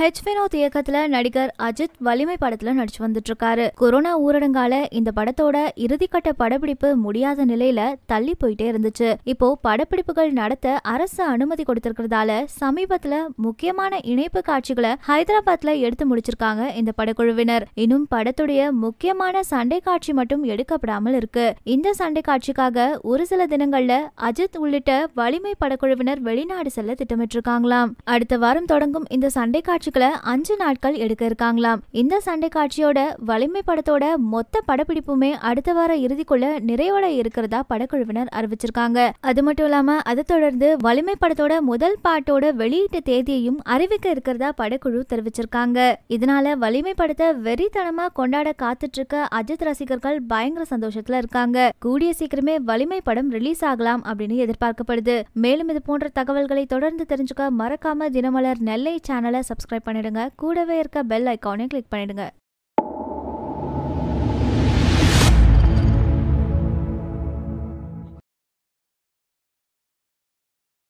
H Vinod இயக்கத்துல நடிகர் அஜித் வலிமை படத்துல நடிச்சு வந்துட்டு இருக்காரு கொரோனா ஊரடங்கால இந்த படத்தோட இறுதிக்கட்ட படப்பிடிப்பு முடியாத நிலையில தள்ளி போயிட்டே இருந்துச்சு இப்போ படப்பிடிப்புகள் நடத்த அரசு அனுமதி கொடுத்திருக்கிறதால சமீபத்துல முக்கியமான இணைப்பு காட்சிகளை ஹைதராபாத்ல எடுத்து முடிச்சிருக்காங்க இந்த படக்குழுவினர் இன்னும் படத்துடைய முக்கியமான சண்டை காட்சி மட்டும் எடுக்கப்படாமல் இருக்கு இந்த சண்டை காட்சிக்காக ஒரு சில தினங்கள்ல அஜித் உள்ளிட்ட வலிமை படக்குழுவினர் வெளிநாடு செல்ல திட்டமிட்டு இருக்காங்களாம் அடுத்த வாரம் தொடங்கும் இந்த சண்டை காட்சி காட்சிகளை அஞ்சு நாட்கள் எடுக்க இருக்காங்களாம் இந்த சண்டை காட்சியோட வலிமை படத்தோட மொத்த படப்பிடிப்புமே அடுத்த வார இறுதிக்குள்ள நிறைவோட இருக்கிறதா படக்குழுவினர் அறிவிச்சிருக்காங்க அது மட்டும் இல்லாம அதை தொடர்ந்து வலிமை படத்தோட முதல் பாட்டோட வெளியீட்டு தேதியையும் அறிவிக்க இருக்கிறதா படக்குழு தெரிவிச்சிருக்காங்க இதனால வலிமை படத்தை வெறித்தனமா கொண்டாட காத்துட்டு இருக்க அஜித் ரசிகர்கள் பயங்கர சந்தோஷத்துல இருக்காங்க கூடிய சீக்கிரமே வலிமை படம் ரிலீஸ் ஆகலாம் அப்படின்னு எதிர்பார்க்கப்படுது மேலும் இது போன்ற தகவல்களை தொடர்ந்து தெரிஞ்சுக்க மறக்காம தினமலர் நெல்லை சேனலை சப்ஸ்கிரைப் சப்ஸ்கிரைப் பண்ணிடுங்க கூடவே இருக்க பெல் ஐக்கானையும் கிளிக் பண்ணிடுங்க